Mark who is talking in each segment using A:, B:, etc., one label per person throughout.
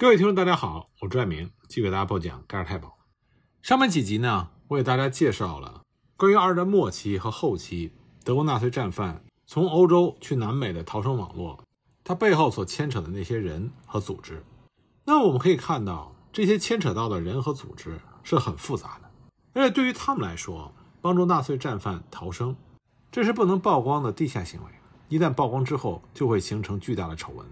A: 各位听众，大家好，我朱爱明继续给大家播讲《盖尔太保》。上面几集呢，我给大家介绍了关于二战末期和后期德国纳粹战犯从欧洲去南美的逃生网络，它背后所牵扯的那些人和组织。那我们可以看到，这些牵扯到的人和组织是很复杂的，而且对于他们来说，帮助纳粹战犯逃生，这是不能曝光的地下行为，一旦曝光之后，就会形成巨大的丑闻。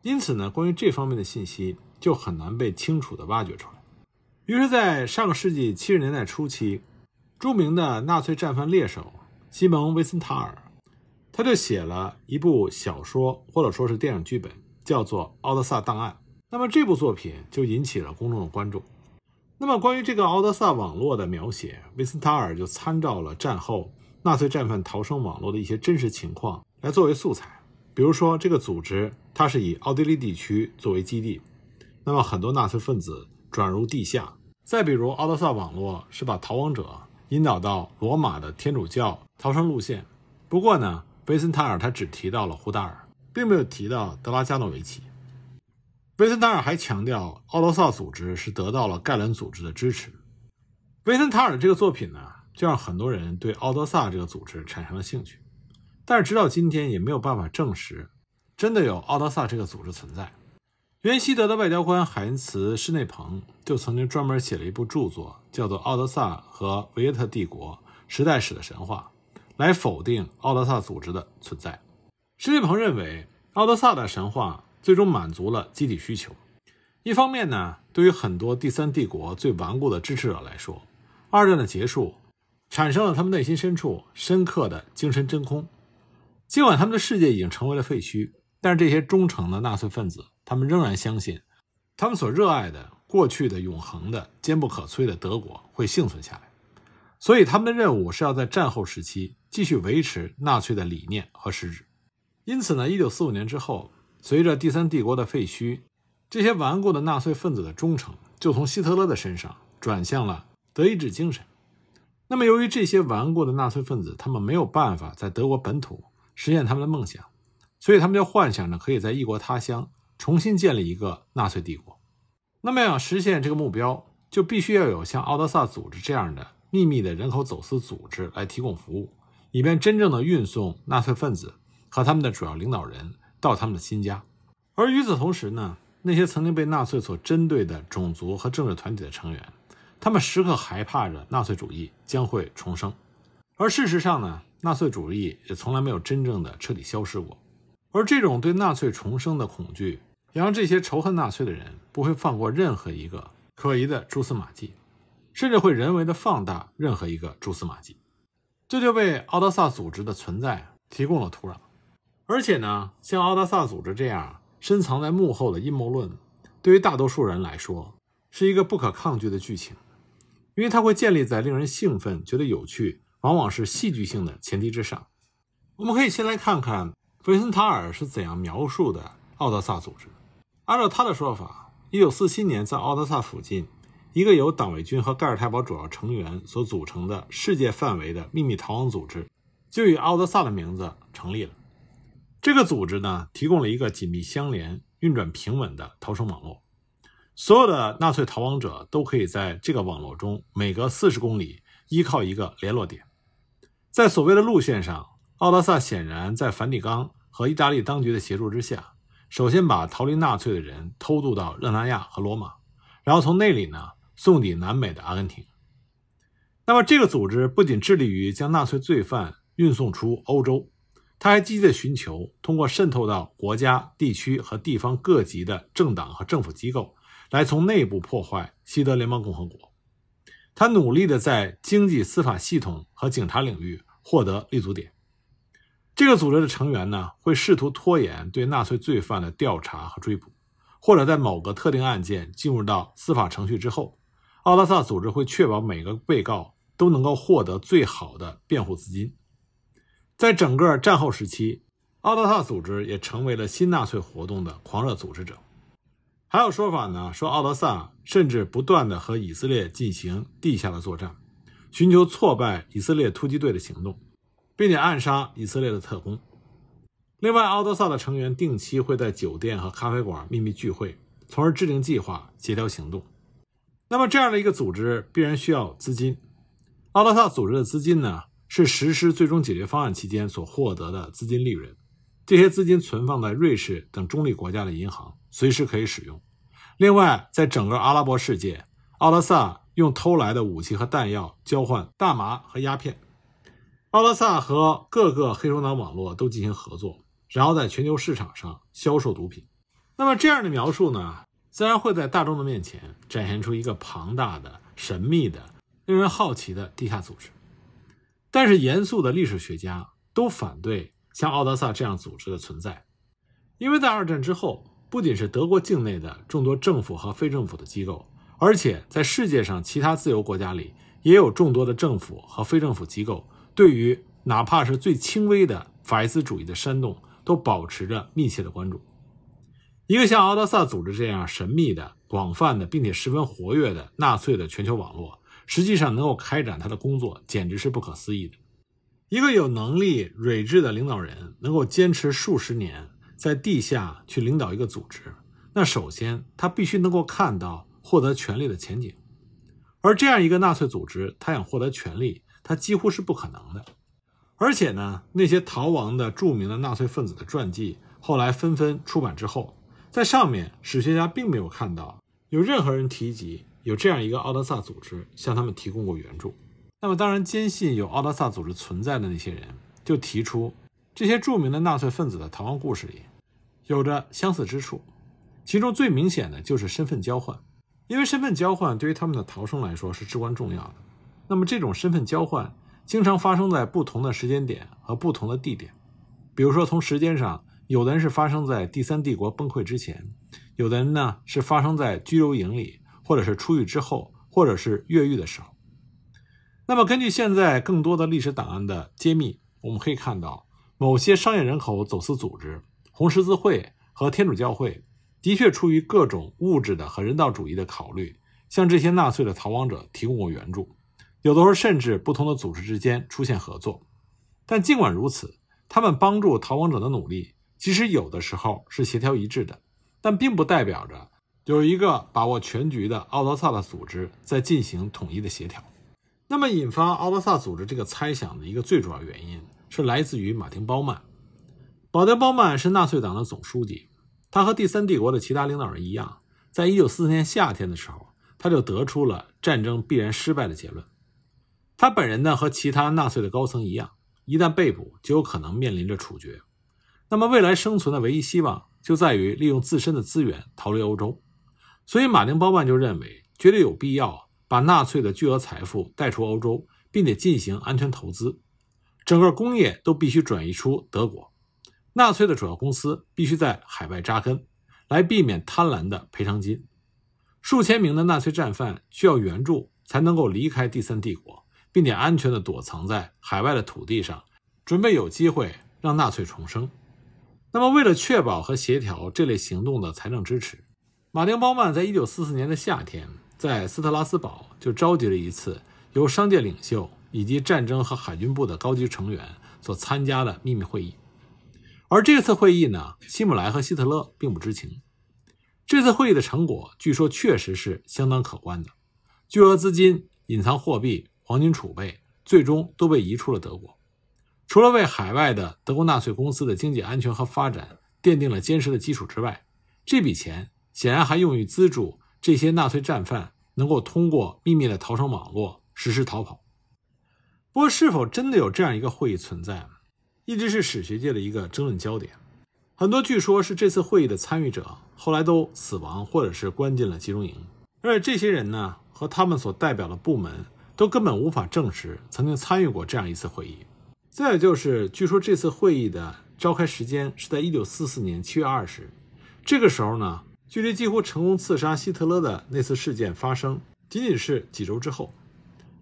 A: 因此呢，关于这方面的信息。就很难被清楚地挖掘出来。于是，在上个世纪七十年代初期，著名的纳粹战犯猎手西蒙·维森塔尔，他就写了一部小说或者说是电影剧本，叫做《奥德萨档案》。那么，这部作品就引起了公众的关注。那么，关于这个奥德萨网络的描写，维森塔尔就参照了战后纳粹战犯逃生网络的一些真实情况来作为素材。比如说，这个组织它是以奥地利地区作为基地。那么很多纳粹分子转入地下。再比如，奥德萨网络是把逃亡者引导到罗马的天主教逃生路线。不过呢，维森塔尔他只提到了胡达尔，并没有提到德拉加诺维奇。维森塔尔还强调，奥德萨组织是得到了盖伦组织的支持。维森塔尔这个作品呢，就让很多人对奥德萨这个组织产生了兴趣。但是直到今天，也没有办法证实，真的有奥德萨这个组织存在。原西德的外交官海因茨施内彭就曾经专门写了一部著作，叫做《奥德萨和维也特帝国时代史的神话》，来否定奥德萨组织的存在。施内彭认为，奥德萨的神话最终满足了集体需求。一方面呢，对于很多第三帝国最顽固的支持者来说，二战的结束产生了他们内心深处深刻的精神真空，尽管他们的世界已经成为了废墟。但是这些忠诚的纳粹分子，他们仍然相信，他们所热爱的过去的永恒的坚不可摧的德国会幸存下来。所以他们的任务是要在战后时期继续维持纳粹的理念和实质。因此呢，一九四五年之后，随着第三帝国的废墟，这些顽固的纳粹分子的忠诚就从希特勒的身上转向了德意志精神。那么，由于这些顽固的纳粹分子，他们没有办法在德国本土实现他们的梦想。所以他们就幻想着可以在异国他乡重新建立一个纳粹帝国。那么要想实现这个目标，就必须要有像奥德萨组织这样的秘密的人口走私组织来提供服务，以便真正的运送纳粹分子和他们的主要领导人到他们的新家。而与此同时呢，那些曾经被纳粹所针对的种族和政治团体的成员，他们时刻害怕着纳粹主义将会重生。而事实上呢，纳粹主义也从来没有真正的彻底消失过。而这种对纳粹重生的恐惧，也让这些仇恨纳粹的人不会放过任何一个可疑的蛛丝马迹，甚至会人为的放大任何一个蛛丝马迹，这就为奥德萨组织的存在提供了土壤。而且呢，像奥德萨组织这样深藏在幕后的阴谋论，对于大多数人来说是一个不可抗拒的剧情，因为它会建立在令人兴奋、觉得有趣，往往是戏剧性的前提之上。我们可以先来看看。韦森塔尔是怎样描述的？奥德萨组织，按照他的说法，一九四七年在奥德萨附近，一个由党卫军和盖尔泰堡主要成员所组成的、世界范围的秘密逃亡组织，就以奥德萨的名字成立了。这个组织呢，提供了一个紧密相连、运转平稳的逃生网络，所有的纳粹逃亡者都可以在这个网络中，每隔四十公里依靠一个联络点，在所谓的路线上。奥德萨显然在梵蒂冈和意大利当局的协助之下，首先把逃离纳粹的人偷渡到热那亚和罗马，然后从那里呢送抵南美的阿根廷。那么，这个组织不仅致力于将纳粹罪犯运送出欧洲，他还积极的寻求通过渗透到国家、地区和地方各级的政党和政府机构，来从内部破坏西德联邦共和国。他努力的在经济、司法系统和警察领域获得立足点。这个组织的成员呢，会试图拖延对纳粹罪犯的调查和追捕，或者在某个特定案件进入到司法程序之后，奥德萨组织会确保每个被告都能够获得最好的辩护资金。在整个战后时期，奥德萨组织也成为了新纳粹活动的狂热组织者。还有说法呢，说奥德萨甚至不断的和以色列进行地下的作战，寻求挫败以色列突击队的行动。并且暗杀以色列的特工。另外，奥德萨的成员定期会在酒店和咖啡馆秘密聚会，从而制定计划、协调行动。那么，这样的一个组织必然需要资金。奥德萨组织的资金呢，是实施最终解决方案期间所获得的资金利润。这些资金存放在瑞士等中立国家的银行，随时可以使用。另外，在整个阿拉伯世界，奥德萨用偷来的武器和弹药交换大麻和鸦片。奥德萨和各个黑手党网络都进行合作，然后在全球市场上销售毒品。那么这样的描述呢，自然会在大众的面前展现出一个庞大的、神秘的、令人好奇的地下组织。但是，严肃的历史学家都反对像奥德萨这样组织的存在，因为在二战之后，不仅是德国境内的众多政府和非政府的机构，而且在世界上其他自由国家里，也有众多的政府和非政府机构。对于哪怕是最轻微的法西斯主义的煽动，都保持着密切的关注。一个像奥德萨组织这样神秘的、广泛的，并且十分活跃的纳粹的全球网络，实际上能够开展他的工作，简直是不可思议的。一个有能力、睿智的领导人能够坚持数十年在地下去领导一个组织，那首先他必须能够看到获得权力的前景。而这样一个纳粹组织，他想获得权力。它几乎是不可能的，而且呢，那些逃亡的著名的纳粹分子的传记后来纷纷出版之后，在上面史学家并没有看到有任何人提及有这样一个奥德萨组织向他们提供过援助。那么，当然坚信有奥德萨组织存在的那些人就提出，这些著名的纳粹分子的逃亡故事里有着相似之处，其中最明显的就是身份交换，因为身份交换对于他们的逃生来说是至关重要的。那么，这种身份交换经常发生在不同的时间点和不同的地点。比如说，从时间上，有的人是发生在第三帝国崩溃之前，有的人呢是发生在拘留营里，或者是出狱之后，或者是越狱的时候。那么，根据现在更多的历史档案的揭秘，我们可以看到，某些商业人口走私组织、红十字会和天主教会，的确出于各种物质的和人道主义的考虑，向这些纳粹的逃亡者提供过援助。有的时候甚至不同的组织之间出现合作，但尽管如此，他们帮助逃亡者的努力，其实有的时候是协调一致的，但并不代表着有一个把握全局的奥德萨的组织在进行统一的协调。那么，引发奥德萨组织这个猜想的一个最主要原因，是来自于马丁·鲍曼。马丁·鲍曼是纳粹党的总书记，他和第三帝国的其他领导人一样，在一九四四年夏天的时候，他就得出了战争必然失败的结论。他本人呢，和其他纳粹的高层一样，一旦被捕就有可能面临着处决。那么未来生存的唯一希望，就在于利用自身的资源逃离欧洲。所以马丁·鲍曼就认为，绝对有必要把纳粹的巨额财富带出欧洲，并且进行安全投资。整个工业都必须转移出德国，纳粹的主要公司必须在海外扎根，来避免贪婪的赔偿金。数千名的纳粹战犯需要援助才能够离开第三帝国。并且安全地躲藏在海外的土地上，准备有机会让纳粹重生。那么，为了确保和协调这类行动的财政支持，马丁·鲍曼在一九四四年的夏天在斯特拉斯堡就召集了一次由商界领袖以及战争和海军部的高级成员所参加的秘密会议。而这次会议呢，希姆莱和希特勒并不知情。这次会议的成果据说确实是相当可观的，巨额资金、隐藏货币。黄金储备最终都被移出了德国，除了为海外的德国纳粹公司的经济安全和发展奠定了坚实的基础之外，这笔钱显然还用于资助这些纳粹战犯能够通过秘密的逃生网络实施逃跑。不过，是否真的有这样一个会议存在，一直是史学界的一个争论焦点。很多据说是这次会议的参与者，后来都死亡或者是关进了集中营。而且，这些人呢和他们所代表的部门。都根本无法证实曾经参与过这样一次会议。再有就是，据说这次会议的召开时间是在一九四四年七月二十这个时候呢，距离几乎成功刺杀希特勒的那次事件发生仅仅是几周之后。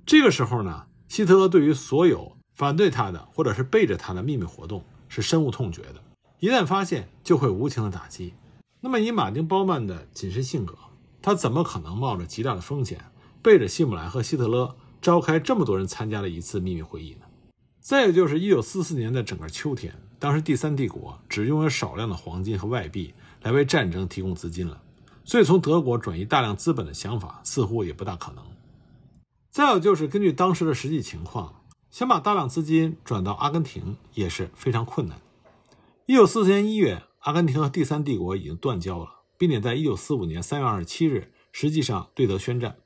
A: 这个时候呢，希特勒对于所有反对他的或者是背着他的秘密活动是深恶痛绝的，一旦发现就会无情的打击。那么以马丁·鲍曼的谨慎性格，他怎么可能冒着极大的风险背着希姆莱和希特勒？召开这么多人参加了一次秘密会议呢。再有就是，一九四四年的整个秋天，当时第三帝国只拥有少量的黄金和外币来为战争提供资金了，所以从德国转移大量资本的想法似乎也不大可能。再有就是，根据当时的实际情况，想把大量资金转到阿根廷也是非常困难。一九四四年一月，阿根廷和第三帝国已经断交了，并且在一九四五年三月二十七日实际上对德宣战。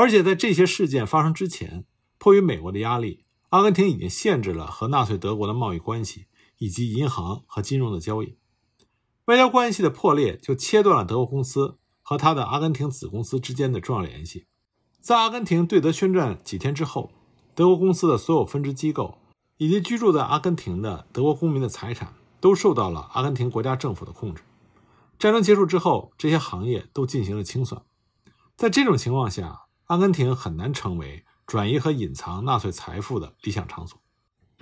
A: 而且在这些事件发生之前，迫于美国的压力，阿根廷已经限制了和纳粹德国的贸易关系以及银行和金融的交易。外交关系的破裂就切断了德国公司和他的阿根廷子公司之间的重要联系。在阿根廷对德宣战几天之后，德国公司的所有分支机构以及居住在阿根廷的德国公民的财产都受到了阿根廷国家政府的控制。战争结束之后，这些行业都进行了清算。在这种情况下，阿根廷很难成为转移和隐藏纳粹财富的理想场所。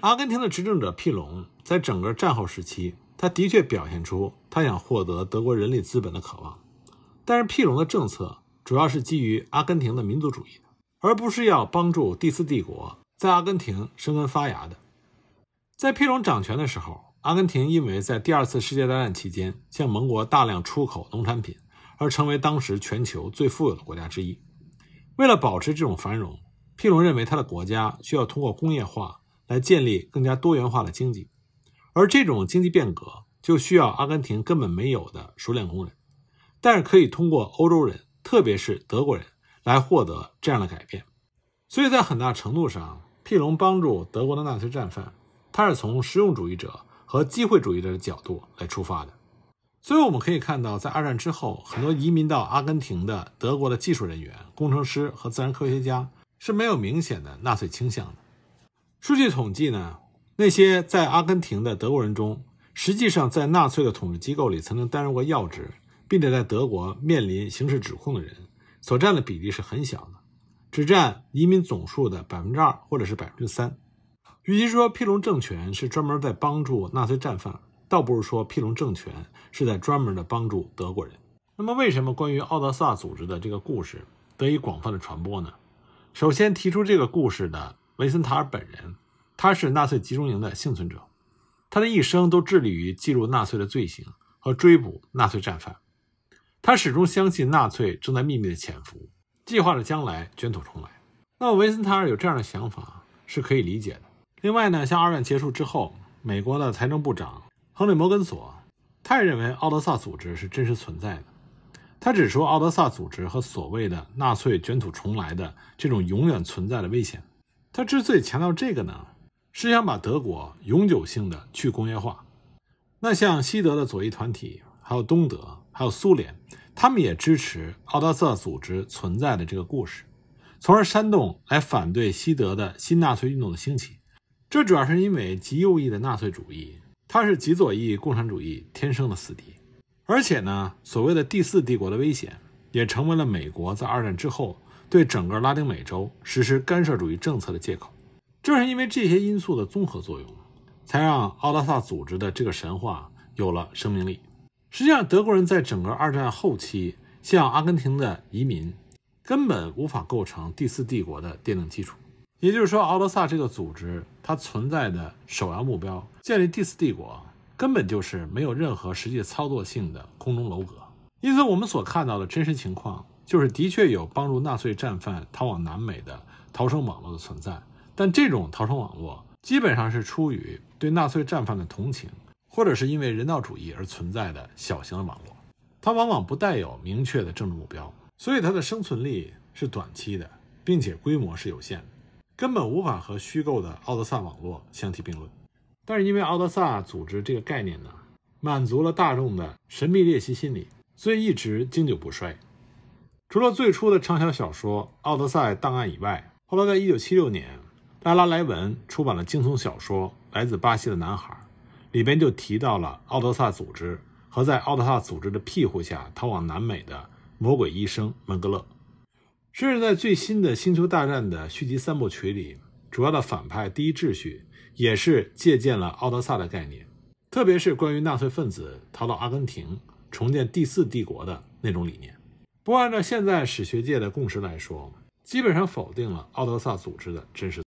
A: 阿根廷的执政者庇隆在整个战后时期，他的确表现出他想获得德国人力资本的渴望。但是，庇隆的政策主要是基于阿根廷的民族主义的，而不是要帮助第四帝国在阿根廷生根发芽的。在庇隆掌权的时候，阿根廷因为在第二次世界大战期间向盟国大量出口农产品，而成为当时全球最富有的国家之一。为了保持这种繁荣，庇隆认为他的国家需要通过工业化来建立更加多元化的经济，而这种经济变革就需要阿根廷根本没有的熟练工人，但是可以通过欧洲人，特别是德国人来获得这样的改变。所以在很大程度上，庇隆帮助德国的纳粹战犯，他是从实用主义者和机会主义者的角度来出发的。所以我们可以看到，在二战之后，很多移民到阿根廷的德国的技术人员、工程师和自然科学家是没有明显的纳粹倾向的。数据统计呢，那些在阿根廷的德国人中，实际上在纳粹的统治机构里曾经担任过要职，并且在德国面临刑事指控的人，所占的比例是很小的，只占移民总数的百分之二或者是百分之三。与其说批隆政权是专门在帮助纳粹战犯，倒不是说皮隆政权是在专门的帮助德国人。那么，为什么关于奥德萨组织的这个故事得以广泛的传播呢？首先提出这个故事的维森塔尔本人，他是纳粹集中营的幸存者，他的一生都致力于记录纳粹的罪行和追捕纳粹战犯。他始终相信纳粹正在秘密的潜伏，计划着将来卷土重来。那么，维森塔尔有这样的想法是可以理解的。另外呢，像二战结束之后，美国的财政部长。亨利·摩根索，他也认为奥德萨组织是真实存在的。他指出，奥德萨组织和所谓的纳粹卷土重来的这种永远存在的危险。他之所以强调这个呢，是想把德国永久性的去工业化。那像西德的左翼团体，还有东德，还有苏联，他们也支持奥德萨组织存在的这个故事，从而煽动来反对西德的新纳粹运动的兴起。这主要是因为极右翼的纳粹主义。他是极左翼共产主义天生的死敌，而且呢，所谓的第四帝国的危险也成为了美国在二战之后对整个拉丁美洲实施干涉主义政策的借口。正是因为这些因素的综合作用，才让奥德萨组织的这个神话有了生命力。实际上，德国人在整个二战后期向阿根廷的移民根本无法构成第四帝国的奠定基础。也就是说，奥德萨这个组织它存在的首要目标。建立第四帝国根本就是没有任何实际操作性的空中楼阁，因此我们所看到的真实情况就是，的确有帮助纳粹战犯逃往南美的逃生网络的存在，但这种逃生网络基本上是出于对纳粹战犯的同情，或者是因为人道主义而存在的小型的网络，它往往不带有明确的政治目标，所以它的生存力是短期的，并且规模是有限的，根本无法和虚构的奥德萨网络相提并论。但是因为奥德萨组织这个概念呢，满足了大众的神秘猎奇心理，所以一直经久不衰。除了最初的畅销小说《奥德赛档案》以外，后来在1976年，拉拉·莱文出版了惊悚小说《来自巴西的男孩》，里边就提到了奥德萨组织和在奥德萨组织的庇护下逃往南美的魔鬼医生门格勒。甚至在最新的《星球大战》的续集三部曲里，主要的反派第一秩序。也是借鉴了奥德萨的概念，特别是关于纳粹分子逃到阿根廷重建第四帝国的那种理念。不按照现在史学界的共识来说，基本上否定了奥德萨组织的真实。